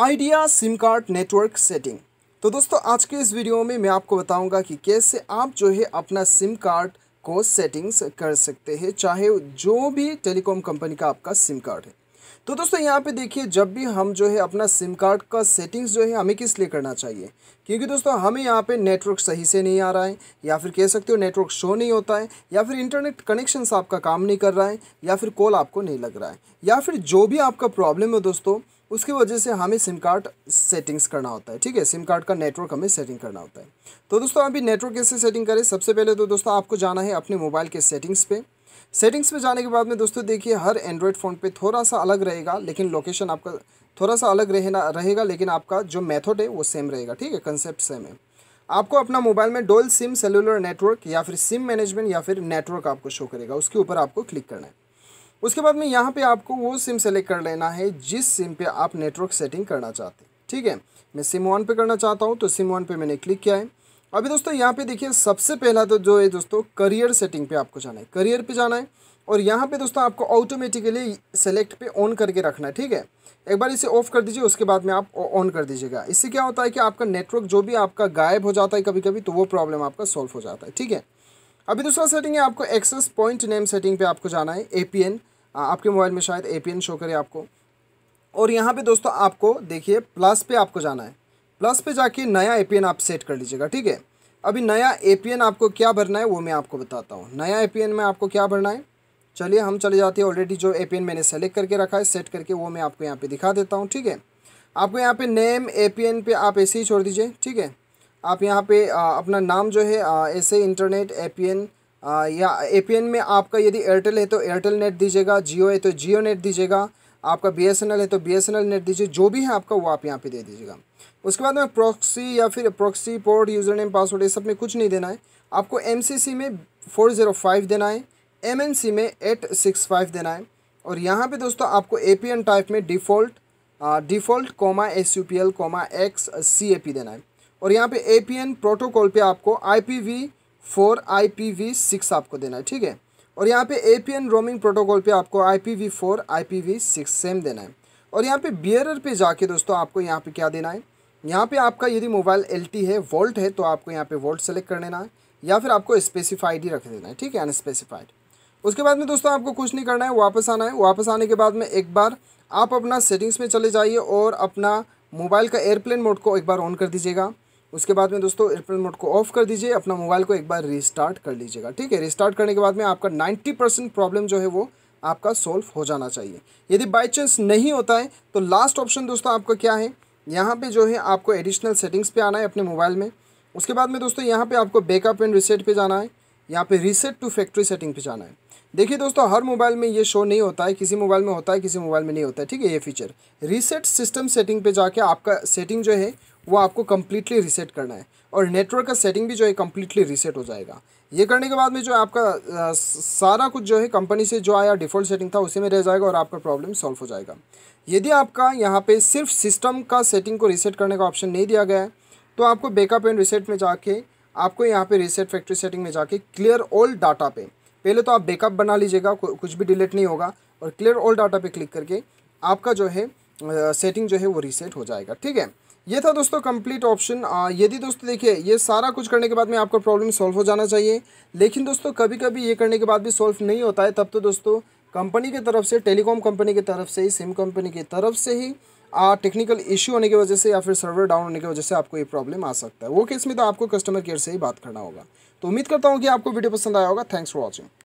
idea SIM card network setting तो दोस्तों आज के इस वीडियो में मैं आपको बताऊंगा कि कैसे आप जो है अपना सिम कार्ड को सेटिंग्स कर सकते हैं चाहे जो भी टेलीकॉम कंपनी का आपका सिम कार्ड है तो दोस्तों यहाँ पे देखिए जब भी हम जो है अपना सिम कार्ड का सेटिंग्स जो है हमें किस लिए करना चाहिए क्योंकि दोस्तों हमें यहाँ पे नेटवर्क सही से नहीं आ रहा है या फिर कह सकते हो नेटवर्क शो नहीं होता है या फिर इंटरनेट कनेक्शन आपका काम नहीं कर रहा है या फिर कॉल आपको नहीं लग रहा है या फिर जो भी आपका प्रॉब्लम है दोस्तों उसकी वजह से हमें सिम कार्ड सेटिंग्स करना होता है ठीक है सिम कार्ड का नेटवर्क हमें सेटिंग करना होता है तो दोस्तों अभी नेटवर्क कैसे सेटिंग करें सबसे पहले तो दोस्तों आपको जाना है अपने मोबाइल के सेटिंग्स पे सेटिंग्स पे जाने के बाद में दोस्तों देखिए हर एंड्रॉयड फ़ोन पे थोड़ा सा अलग रहेगा लेकिन लोकेशन आपका थोड़ा सा अलग रहना रहेगा लेकिन आपका जो मेथड है वो सेम रहेगा ठीक है कंसेप्ट सेम है आपको अपना मोबाइल में डोल सिम सेलुलर नेटवर्क या फिर सिम मैनेजमेंट या फिर नेटवर्क आपको शो करेगा उसके ऊपर आपको क्लिक करना है उसके बाद में यहाँ पे आपको वो सिम सेलेक्ट कर लेना है जिस सिम पे आप नेटवर्क सेटिंग करना चाहते हैं ठीक है मैं सिम वन पे करना चाहता हूँ तो सिम वन पे मैंने क्लिक किया है अभी दोस्तों यहाँ पे देखिए सबसे पहला तो जो है दोस्तों करियर सेटिंग पे आपको जाना है करियर पे जाना है और यहाँ पे दोस्तों आपको ऑटोमेटिकली सेलेक्ट पे ऑन करके रखना है ठीक है एक बार इसे ऑफ कर दीजिए उसके बाद में आप ऑन कर दीजिएगा इससे क्या होता है कि आपका नेटवर्क जो भी आपका गायब हो जाता है कभी कभी तो वो प्रॉब्लम आपका सॉल्व हो जाता है ठीक है अभी दूसरा सेटिंग है आपको एक्सेस पॉइंट नेम सेटिंग पे आपको जाना है ए आपके मोबाइल में शायद ए शो करे आपको और यहाँ पे दोस्तों आपको देखिए प्लस पे आपको जाना है प्लस पे जाके नया ए आप सेट कर लीजिएगा ठीक है अभी नया ए आपको क्या भरना है वो मैं आपको बताता हूँ नया ए में आपको क्या भरना है चलिए हम चले जाते हैं ऑलरेडी जो ए मैंने सेलेक्ट करके रखा है सेट करके वो मैं आपको यहाँ पर दिखा देता हूँ ठीक है आपको यहाँ पे नेम ए पे आप ऐसे ही छोड़ दीजिए ठीक है आप यहाँ पे अपना नाम जो है ऐसे इंटरनेट एपीएन या एपीएन में आपका यदि एयरटेल है तो एयरटेल नेट दीजिएगा जियो है तो जियो नेट दीजिएगा आपका बी है तो बी नेट दीजिए जो भी है आपका वो आप यहाँ पे दे दीजिएगा उसके बाद में प्रॉक्सी या फिर proxy port user name password ये सब में कुछ नहीं देना है आपको एम में फोर ज़ीरो फाइव देना है एम में एट सिक्स फाइव देना है और यहाँ पर दोस्तों आपको ए टाइप में default default comma S U P L comma X C A P देना है और यहाँ पे ए पी एन प्रोटोकॉल पे आपको I P V four I P V six आपको देना है ठीक है और यहाँ पे A P N roaming protocol पे आपको I P V four I P V six same देना है और यहाँ पे बियरर पे जाके दोस्तों आपको यहाँ पे क्या देना है यहाँ पे आपका यदि मोबाइल एल टी है वोल्ट है तो आपको यहाँ पे वोल्ट सेलेक्ट कर लेना है या फिर आपको स्पेसिफाइड ही रख देना है ठीक है अनस्पेसिफाइड उसके बाद में दोस्तों आपको कुछ नहीं करना है वापस आना है वापस आने के बाद में एक बार आप अपना सेटिंग्स में चले जाइए और अपना मोबाइल का एयरप्लेन मोड को एक बार ऑन कर दीजिएगा उसके बाद में दोस्तों एयरप्लेन मोड को ऑफ कर दीजिए अपना मोबाइल को एक बार रिस्टार्ट कर लीजिएगा ठीक है रिस्टार्ट करने के बाद में आपका 90 परसेंट प्रॉब्लम जो है वो आपका सॉल्व हो जाना चाहिए यदि बाई चांस नहीं होता है तो लास्ट ऑप्शन दोस्तों आपका क्या है यहाँ पे जो है आपको एडिशनल सेटिंग्स पर आना है अपने मोबाइल में उसके बाद में दोस्तों यहाँ पे आपको बैकअप एंड रिसेट पर जाना है यहाँ पर रिसेट टू फैक्ट्री सेटिंग पे जाना है देखिए दोस्तों हर मोबाइल में ये शो नहीं होता है किसी मोबाइल में होता है किसी मोबाइल में नहीं होता है ठीक है ये फीचर रीसेट सिस्टम सेटिंग पे जाके आपका सेटिंग जो है वो आपको कम्प्लीटली रीसेट करना है और नेटवर्क का सेटिंग भी जो है कम्प्लीटली रीसेट हो जाएगा ये करने के बाद में जो है आपका सारा कुछ जो है कंपनी से जो आया डिफ़ॉल्ट सेटिंग था उसी में रह जाएगा और आपका प्रॉब्लम सॉल्व हो जाएगा यदि आपका यहाँ पे सिर्फ सिस्टम का सेटिंग को रीसेट करने का ऑप्शन नहीं दिया गया है तो आपको बेकअप एंड रिसेट में जाके आपको यहाँ पे रीसेट फैक्ट्री सेटिंग में जाके क्लियर ऑल डाटा पे पहले तो आप बेकअप बना लीजिएगा कुछ भी डिलीट नहीं होगा और क्लियर ऑल डाटा पे क्लिक करके आपका जो है सेटिंग जो है वो रीसेट हो जाएगा ठीक है ये था दोस्तों कंप्लीट ऑप्शन यदि दोस्तों देखिए ये सारा कुछ करने के बाद में आपका प्रॉब्लम सॉल्व हो जाना चाहिए लेकिन दोस्तों कभी कभी ये करने के बाद भी सॉल्व नहीं होता है तब तो दोस्तों कंपनी की तरफ से टेलीकॉम कंपनी की तरफ से ही सिम कंपनी की तरफ से ही आ, टेक्निकल इश्यू होने की वजह से या फिर सर्वर डाउन होने की वजह से आपको ये प्रॉब्लम आ सकता है वो केस में तो आपको कस्टमर केयर से ही बात करना होगा तो उम्मीद करता हूँ कि आपको वीडियो पसंद आया होगा थैंक्स फॉर वॉचिंग